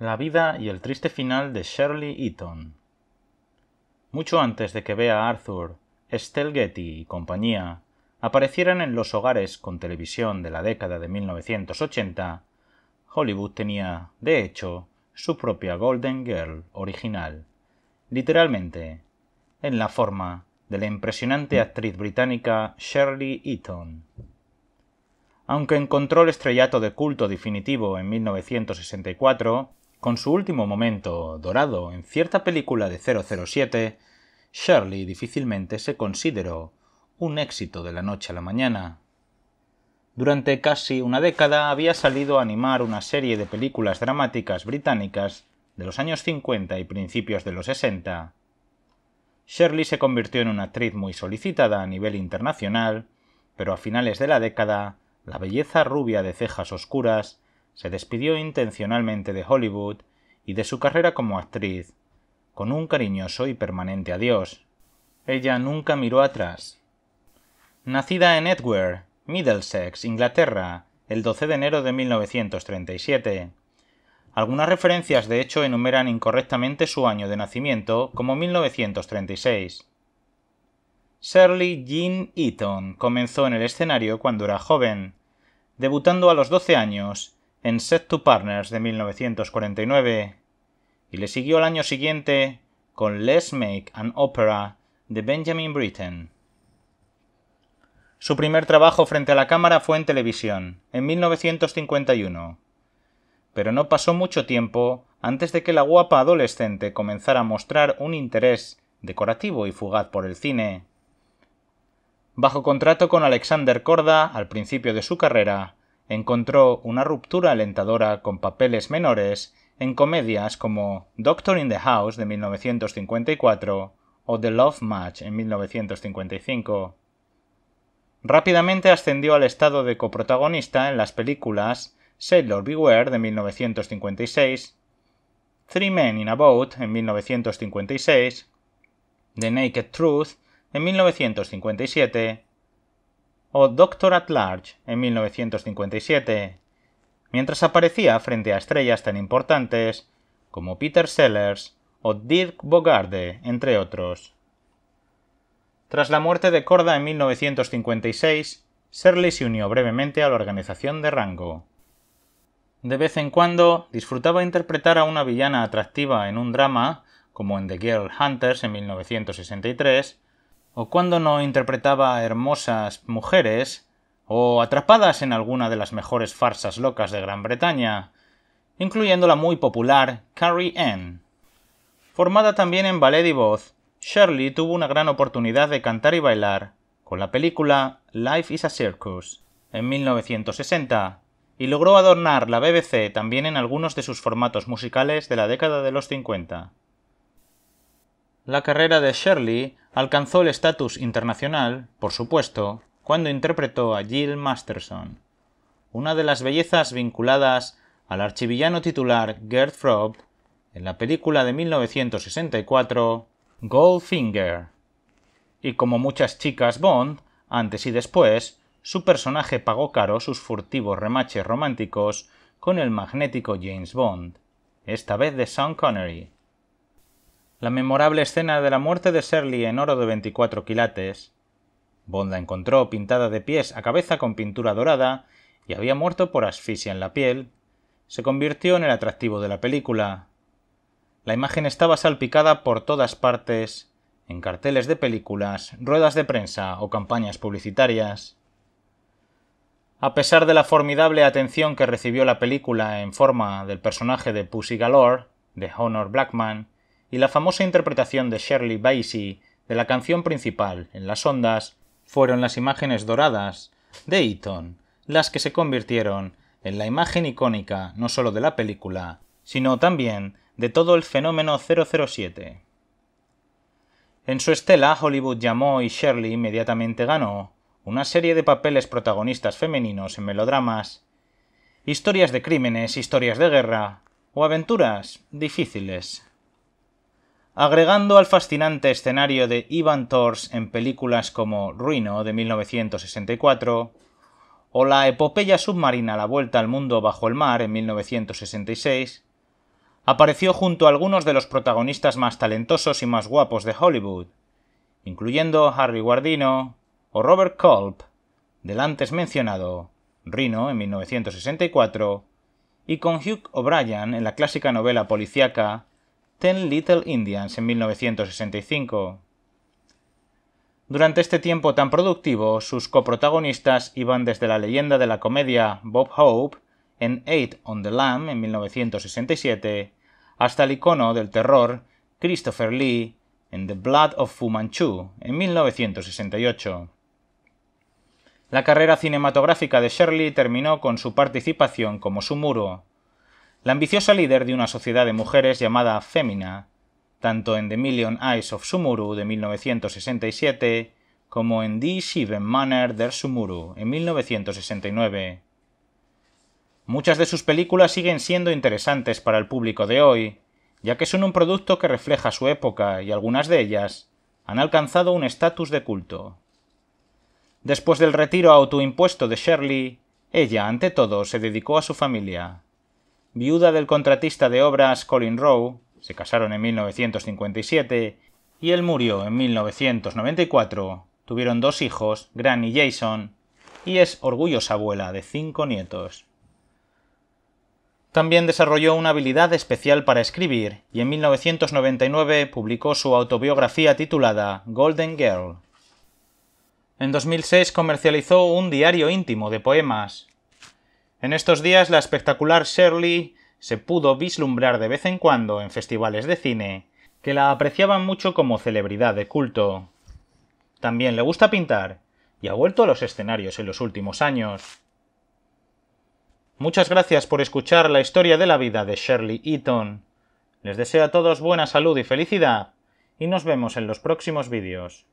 La vida y el triste final de Shirley Eaton. Mucho antes de que vea Arthur, Estelle Getty y compañía aparecieran en los hogares con televisión de la década de 1980, Hollywood tenía, de hecho, su propia Golden Girl original, literalmente, en la forma de la impresionante actriz británica Shirley Eaton. Aunque encontró el estrellato de culto definitivo en 1964, con su último momento dorado en cierta película de 007, Shirley difícilmente se consideró un éxito de la noche a la mañana. Durante casi una década había salido a animar una serie de películas dramáticas británicas de los años 50 y principios de los 60. Shirley se convirtió en una actriz muy solicitada a nivel internacional, pero a finales de la década, la belleza rubia de cejas oscuras se despidió intencionalmente de Hollywood y de su carrera como actriz, con un cariñoso y permanente adiós. Ella nunca miró atrás. Nacida en Edgware, Middlesex, Inglaterra, el 12 de enero de 1937. Algunas referencias de hecho enumeran incorrectamente su año de nacimiento como 1936. Shirley Jean Eaton comenzó en el escenario cuando era joven, debutando a los 12 años en Set to Partners de 1949 y le siguió al año siguiente con Let's Make an Opera de Benjamin Britten. Su primer trabajo frente a la cámara fue en televisión, en 1951, pero no pasó mucho tiempo antes de que la guapa adolescente comenzara a mostrar un interés decorativo y fugaz por el cine. Bajo contrato con Alexander Corda al principio de su carrera, encontró una ruptura alentadora con papeles menores en comedias como Doctor in the House de 1954 o The Love Match en 1955. Rápidamente ascendió al estado de coprotagonista en las películas Sailor Beware de 1956, Three Men in a Boat en 1956, The Naked Truth en 1957 o Doctor at Large en 1957, mientras aparecía frente a estrellas tan importantes como Peter Sellers o Dirk Bogarde, entre otros. Tras la muerte de Corda en 1956, Shirley se unió brevemente a la organización de Rango. De vez en cuando disfrutaba interpretar a una villana atractiva en un drama, como en The Girl Hunters en 1963, o cuando no interpretaba a hermosas mujeres, o atrapadas en alguna de las mejores farsas locas de Gran Bretaña, incluyendo la muy popular Carrie Ann. Formada también en ballet y voz, Shirley tuvo una gran oportunidad de cantar y bailar con la película Life is a Circus en 1960 y logró adornar la BBC también en algunos de sus formatos musicales de la década de los 50. La carrera de Shirley Alcanzó el estatus internacional, por supuesto, cuando interpretó a Jill Masterson, una de las bellezas vinculadas al archivillano titular Gert Frob en la película de 1964 Goldfinger. Y como muchas chicas Bond, antes y después, su personaje pagó caro sus furtivos remaches románticos con el magnético James Bond, esta vez de Sean Connery. La memorable escena de la muerte de Shirley en oro de 24 quilates. Bond la encontró pintada de pies a cabeza con pintura dorada y había muerto por asfixia en la piel, se convirtió en el atractivo de la película. La imagen estaba salpicada por todas partes, en carteles de películas, ruedas de prensa o campañas publicitarias. A pesar de la formidable atención que recibió la película en forma del personaje de Pussy Galore, de Honor Blackman, y la famosa interpretación de Shirley Bassey de la canción principal, En las ondas, fueron las imágenes doradas de Eaton las que se convirtieron en la imagen icónica no solo de la película, sino también de todo el fenómeno 007. En su estela, Hollywood llamó y Shirley inmediatamente ganó una serie de papeles protagonistas femeninos en melodramas, historias de crímenes, historias de guerra o aventuras difíciles agregando al fascinante escenario de Ivan Tors en películas como Ruino de 1964 o la epopeya submarina La Vuelta al Mundo bajo el mar en 1966, apareció junto a algunos de los protagonistas más talentosos y más guapos de Hollywood, incluyendo Harry Guardino o Robert Culp, del antes mencionado Rino en 1964, y con Hugh O'Brien en la clásica novela policiaca, Ten Little Indians en 1965. Durante este tiempo tan productivo, sus coprotagonistas iban desde la leyenda de la comedia Bob Hope en Eight on the Lamb en 1967 hasta el icono del terror Christopher Lee en The Blood of Fu Manchu en 1968. La carrera cinematográfica de Shirley terminó con su participación como Sumuro la ambiciosa líder de una sociedad de mujeres llamada Femina, tanto en The Million Eyes of Sumuru de 1967 como en The Seven Manner der Sumuru en 1969. Muchas de sus películas siguen siendo interesantes para el público de hoy, ya que son un producto que refleja su época y algunas de ellas han alcanzado un estatus de culto. Después del retiro autoimpuesto de Shirley, ella ante todo se dedicó a su familia viuda del contratista de obras Colin Rowe, se casaron en 1957 y él murió en 1994. Tuvieron dos hijos, Gran y Jason, y es orgullosa abuela de cinco nietos. También desarrolló una habilidad especial para escribir y en 1999 publicó su autobiografía titulada Golden Girl. En 2006 comercializó un diario íntimo de poemas, en estos días la espectacular Shirley se pudo vislumbrar de vez en cuando en festivales de cine, que la apreciaban mucho como celebridad de culto. También le gusta pintar, y ha vuelto a los escenarios en los últimos años. Muchas gracias por escuchar la historia de la vida de Shirley Eaton. Les deseo a todos buena salud y felicidad, y nos vemos en los próximos vídeos.